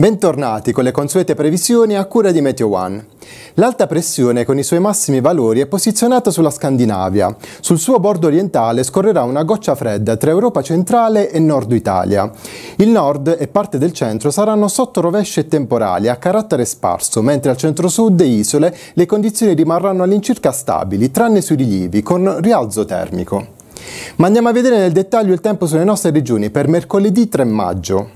Bentornati con le consuete previsioni a cura di Meteo One. L'alta pressione con i suoi massimi valori è posizionata sulla Scandinavia. Sul suo bordo orientale scorrerà una goccia fredda tra Europa centrale e nord Italia. Il nord e parte del centro saranno sotto rovesce temporali a carattere sparso, mentre al centro-sud e isole le condizioni rimarranno all'incirca stabili, tranne sui rilievi, con rialzo termico. Ma andiamo a vedere nel dettaglio il tempo sulle nostre regioni per mercoledì 3 maggio.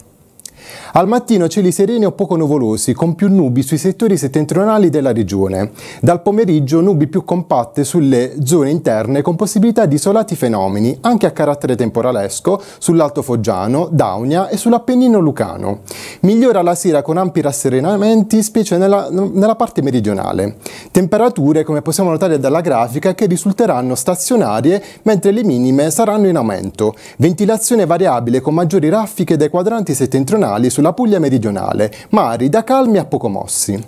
Al mattino cieli sereni o poco nuvolosi, con più nubi sui settori settentrionali della regione. Dal pomeriggio nubi più compatte sulle zone interne con possibilità di isolati fenomeni, anche a carattere temporalesco, sull'Alto Foggiano, Daunia e sull'Appennino Lucano. Migliora la sera con ampi rasserenamenti, specie nella, nella parte meridionale. Temperature, come possiamo notare dalla grafica, che risulteranno stazionarie, mentre le minime saranno in aumento. Ventilazione variabile con maggiori raffiche dai quadranti settentrionali regionali sulla Puglia meridionale, mari da calmi a poco mossi.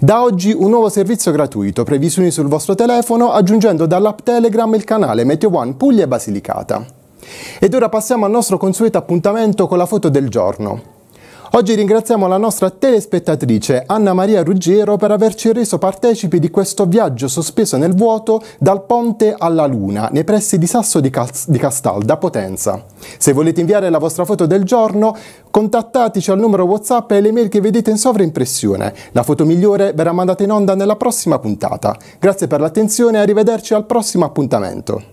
Da oggi un nuovo servizio gratuito, previsioni sul vostro telefono, aggiungendo dall'app Telegram il canale Meteo One Puglia e Basilicata. Ed ora passiamo al nostro consueto appuntamento con la foto del giorno. Oggi ringraziamo la nostra telespettatrice Anna Maria Ruggiero per averci reso partecipi di questo viaggio sospeso nel vuoto dal ponte alla Luna, nei pressi di Sasso di, Cas di Castal, da Potenza. Se volete inviare la vostra foto del giorno, contattateci al numero WhatsApp e le mail che vedete in sovraimpressione. La foto migliore verrà mandata in onda nella prossima puntata. Grazie per l'attenzione e arrivederci al prossimo appuntamento.